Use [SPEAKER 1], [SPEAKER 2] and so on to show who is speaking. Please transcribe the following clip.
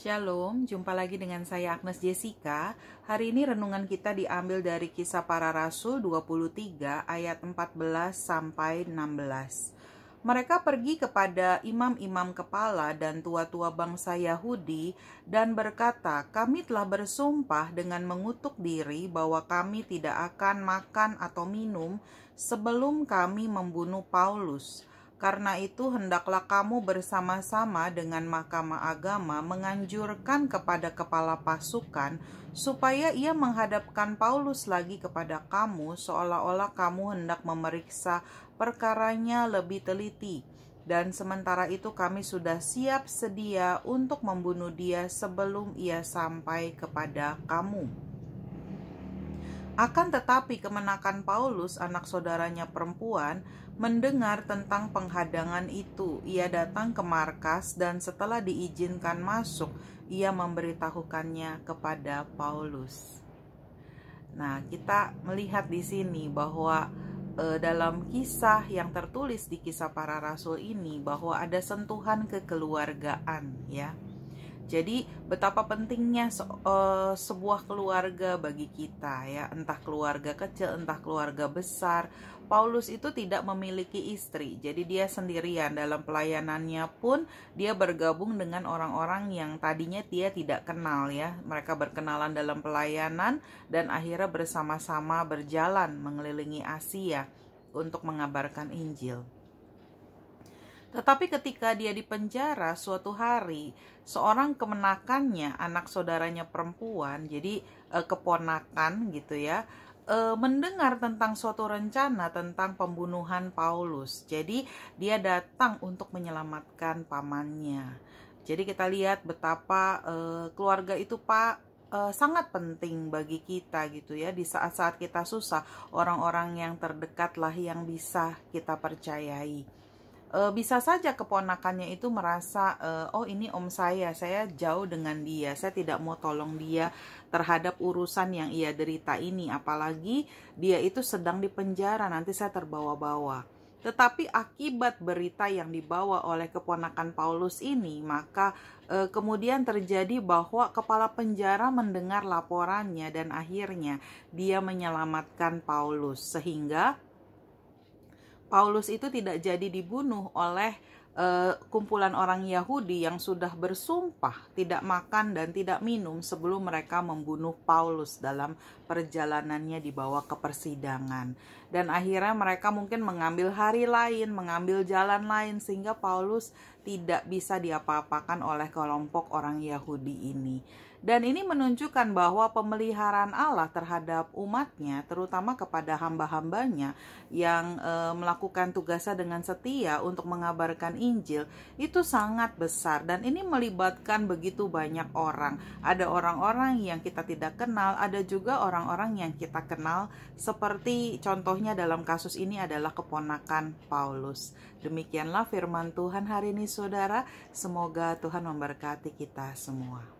[SPEAKER 1] Shalom, jumpa lagi dengan saya Agnes Jessica. Hari ini renungan kita diambil dari kisah para rasul 23 ayat 14 sampai 16. Mereka pergi kepada imam-imam kepala dan tua-tua bangsa Yahudi dan berkata, kami telah bersumpah dengan mengutuk diri bahwa kami tidak akan makan atau minum sebelum kami membunuh Paulus karena itu hendaklah kamu bersama-sama dengan mahkamah agama menganjurkan kepada kepala pasukan supaya ia menghadapkan Paulus lagi kepada kamu seolah-olah kamu hendak memeriksa perkaranya lebih teliti. Dan sementara itu kami sudah siap sedia untuk membunuh dia sebelum ia sampai kepada kamu.' Akan tetapi kemenakan Paulus, anak saudaranya perempuan, mendengar tentang penghadangan itu. Ia datang ke markas dan setelah diizinkan masuk, ia memberitahukannya kepada Paulus. Nah, kita melihat di sini bahwa e, dalam kisah yang tertulis di kisah para rasul ini bahwa ada sentuhan kekeluargaan ya. Jadi betapa pentingnya se uh, sebuah keluarga bagi kita ya, entah keluarga kecil, entah keluarga besar. Paulus itu tidak memiliki istri, jadi dia sendirian dalam pelayanannya pun dia bergabung dengan orang-orang yang tadinya dia tidak kenal ya. Mereka berkenalan dalam pelayanan dan akhirnya bersama-sama berjalan mengelilingi Asia untuk mengabarkan Injil. Tetapi ketika dia dipenjara suatu hari, seorang kemenakannya, anak saudaranya perempuan, jadi e, keponakan gitu ya, e, mendengar tentang suatu rencana tentang pembunuhan Paulus. Jadi dia datang untuk menyelamatkan pamannya. Jadi kita lihat betapa e, keluarga itu Pak uh, sangat penting bagi kita gitu ya di saat-saat kita susah orang-orang yang terdekatlah yang bisa kita percayai e, bisa saja keponakannya itu merasa e, oh ini om saya saya jauh dengan dia saya tidak mau tolong dia terhadap urusan yang ia derita ini apalagi dia itu sedang di penjara nanti saya terbawa-bawa tetapi akibat berita yang dibawa oleh keponakan Paulus ini maka e, kemudian terjadi bahwa kepala penjara mendengar laporannya dan akhirnya dia menyelamatkan Paulus sehingga Paulus itu tidak jadi dibunuh oleh Eh, kumpulan orang Yahudi yang sudah bersumpah tidak makan dan tidak minum sebelum mereka membunuh Paulus dalam perjalanannya dibawa ke persidangan. Dan akhirnya mereka mungkin mengambil hari lain, mengambil jalan lain sehingga Paulus tidak bisa diapa-apakan oleh kelompok orang Yahudi ini. Dan ini menunjukkan bahwa pemeliharaan Allah terhadap umatnya, terutama kepada hamba-hambanya yang e, melakukan tugasnya dengan setia untuk mengabarkan Injil itu sangat besar dan ini melibatkan begitu banyak orang. Ada orang-orang yang kita tidak kenal, ada juga orang-orang yang kita kenal seperti contohnya dalam kasus ini adalah keponakan Paulus. Demikianlah firman Tuhan hari ini saudara, semoga Tuhan memberkati kita semua.